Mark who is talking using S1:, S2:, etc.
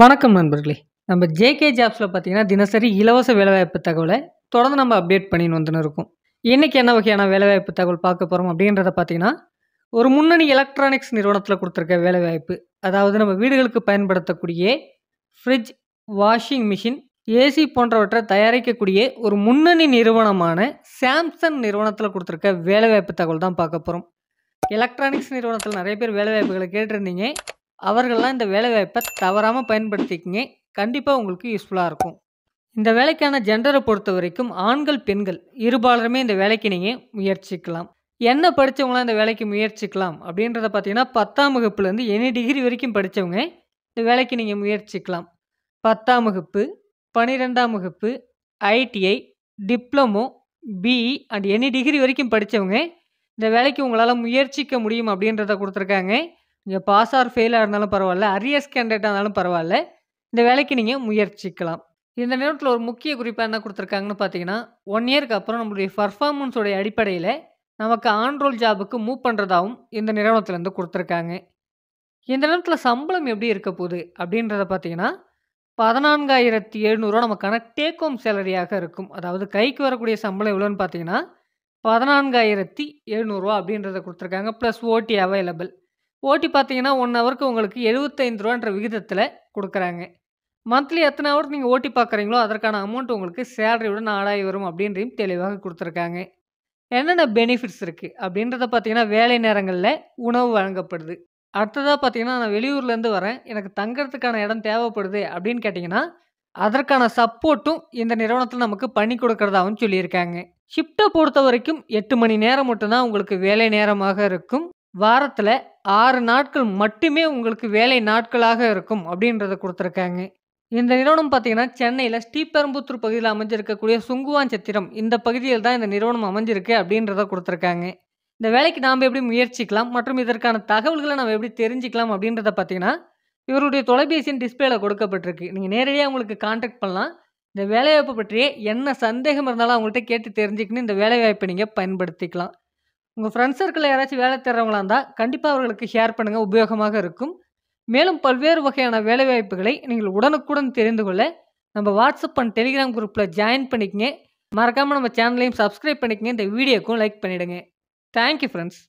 S1: வணக்கம் நண்பர்களே நம்ம ஜேகே ஜாப்ஸில் பார்த்தீங்கன்னா தினசரி இலவச வேலைவாய்ப்பு தகவலை தொடர்ந்து நம்ம அப்டேட் பண்ணின்னு வந்துன்னு இருக்கோம் இன்றைக்கி என்ன வகையான வேலைவாய்ப்பு தகவல் பார்க்க போகிறோம் அப்படின்றத பார்த்தீங்கன்னா ஒரு முன்னணி எலக்ட்ரானிக்ஸ் நிறுவனத்தில் கொடுத்துருக்க வேலைவாய்ப்பு அதாவது நம்ம வீடுகளுக்கு பயன்படுத்தக்கூடிய ஃப்ரிட்ஜ் வாஷிங் மிஷின் ஏசி போன்றவற்றை தயாரிக்கக்கூடிய ஒரு முன்னணி நிறுவனமான சாம்சங் நிறுவனத்தில் கொடுத்துருக்க வேலைவாய்ப்பு தகவல் தான் பார்க்க போகிறோம் எலக்ட்ரானிக்ஸ் நிறுவனத்தில் நிறைய பேர் வேலைவாய்ப்புகளை கேட்டிருந்தீங்க அவர்கள்லாம் இந்த வேலைவாய்ப்பை தவறாமல் பயன்படுத்திக்கிங்க கண்டிப்பாக உங்களுக்கு யூஸ்ஃபுல்லாக இருக்கும் இந்த வேலைக்கான ஜெண்டரை பொறுத்த வரைக்கும் ஆண்கள் பெண்கள் இருபாலருமே இந்த வேலைக்கு நீங்கள் முயற்சிக்கலாம் என்ன படித்தவங்களாம் இந்த வேலைக்கு முயற்சிக்கலாம் அப்படின்றத பார்த்தீங்கன்னா பத்தாம் வகுப்புலேருந்து எனி டிகிரி வரைக்கும் படித்தவங்க இந்த வேலைக்கு நீங்கள் முயற்சிக்கலாம் பத்தாம் வகுப்பு பன்னிரெண்டாம் வகுப்பு ITI diploma BE and any degree வரைக்கும் படித்தவங்க இந்த வேலைக்கு உங்களால் முயற்சிக்க முடியும் அப்படின்றத கொடுத்துருக்காங்க இங்கே பாஸ் ஆர் ஃபெயிலாக இருந்தாலும் பரவாயில்ல அரியர்ஸ் கேண்டிடேட்டாக இருந்தாலும் பரவாயில்ல இந்த வேலைக்கு நீங்கள் முயற்சிக்கலாம் இந்த நேரத்தில் ஒரு முக்கிய குறிப்பாக என்ன கொடுத்துருக்காங்கன்னு பார்த்தீங்கன்னா ஒன் இயருக்கு அப்புறம் நம்மளுடைய பர்ஃபார்மன்ஸோடைய அடிப்படையில் நமக்கு ஆன்ரோல் ஜாபுக்கு மூவ் பண்ணுறதாகவும் இந்த நிறுவனத்துலேருந்து கொடுத்துருக்காங்க இந்த நேரத்தில் சம்பளம் எப்படி இருக்க போகுது அப்படின்றத பார்த்தீங்கன்னா பதினான்காயிரத்தி எழுநூறுவா நமக்கான டேக் ஹோம் சேலரியாக இருக்கும் அதாவது கைக்கு வரக்கூடிய சம்பளம் எவ்வளோன்னு பார்த்தீங்கன்னா பதினான்காயிரத்தி எழுநூறுவா அப்படின்றத கொடுத்துருக்காங்க ப்ளஸ் ஓடி அவைலபிள் ஓட்டி பார்த்தீங்கன்னா ஒன் ஹவருக்கு உங்களுக்கு எழுபத்தைந்து ரூபான்ற விகிதத்தில் கொடுக்குறாங்க மந்த்லி எத்தனை ஹவர் நீங்கள் ஓட்டி பார்க்குறீங்களோ அதற்கான அமௌண்ட் உங்களுக்கு சேலரியோட நாளாகி வரும் அப்படின்றையும் தெளிவாக கொடுத்துருக்காங்க என்னென்ன பெனிஃபிட்ஸ் இருக்குது அப்படின்றத பார்த்தீங்கன்னா வேலை நேரங்களில் உணவு வழங்கப்படுது அடுத்ததாக பார்த்தீங்கன்னா நான் வெளியூர்லேருந்து வரேன் எனக்கு தங்கிறதுக்கான இடம் தேவைப்படுது அப்படின்னு கேட்டிங்கன்னா அதற்கான சப்போர்ட்டும் இந்த நிறுவனத்தில் நமக்கு பண்ணி கொடுக்கறதாகவும் சொல்லியிருக்காங்க ஷிஃப்ட்டை பொறுத்த வரைக்கும் எட்டு மணி நேரம் மட்டும்தான் உங்களுக்கு வேலை நேரமாக இருக்கும் வாரத்தில் ஆறு நாட்கள் மட்டுமே உங்களுக்கு வேலை நாட்களாக இருக்கும் அப்படின்றத கொடுத்துருக்காங்க இந்த நிறுவனம் பார்த்தீங்கன்னா சென்னையில் ஸ்ரீபெரும்புத்தூர் பகுதியில் அமைஞ்சிருக்கக்கூடிய சுங்குவான் சத்திரம் இந்த பகுதியில் தான் இந்த நிறுவனம் அமைஞ்சிருக்கு அப்படின்றத கொடுத்துருக்காங்க இந்த வேலைக்கு நாம் எப்படி முயற்சிக்கலாம் மற்றும் இதற்கான தகவல்களை நம்ம எப்படி தெரிஞ்சுக்கலாம் அப்படின்றத பார்த்தீங்கன்னா இவருடைய தொலைபேசியின் டிஸ்பிளேல கொடுக்கப்பட்டிருக்கு நீங்கள் நேரடியாக உங்களுக்கு கான்டாக்ட் பண்ணலாம் இந்த வேலைவாய்ப்பு பற்றியே என்ன சந்தேகம் இருந்தாலும் அவங்கள்ட்ட கேட்டு தெரிஞ்சுக்கின்னு இந்த வேலைவாய்ப்பை நீங்கள் பயன்படுத்திக்கலாம் உங்கள் ஃப்ரெண்ட்ஸ் சர்க்கிளில் யாராச்சும் வேலை தேடுறவங்களா இருந்தால் கண்டிப்பாக அவர்களுக்கு ஷேர் பண்ணுங்கள் உபயோகமாக இருக்கும் மேலும் பல்வேறு வகையான வேலைவாய்ப்புகளை நீங்கள் உடனுக்குடன் தெரிந்து கொள்ள நம்ம வாட்ஸ்அப் அண்ட் டெலிகிராம் குரூப்பில் ஜாயின் பண்ணிக்கங்க மறக்காமல் நம்ம சேனலையும் சப்ஸ்கிரைப் பண்ணிக்கங்க இந்த வீடியோக்கும் லைக் பண்ணிவிடுங்க தேங்க்யூ ஃப்ரெண்ட்ஸ்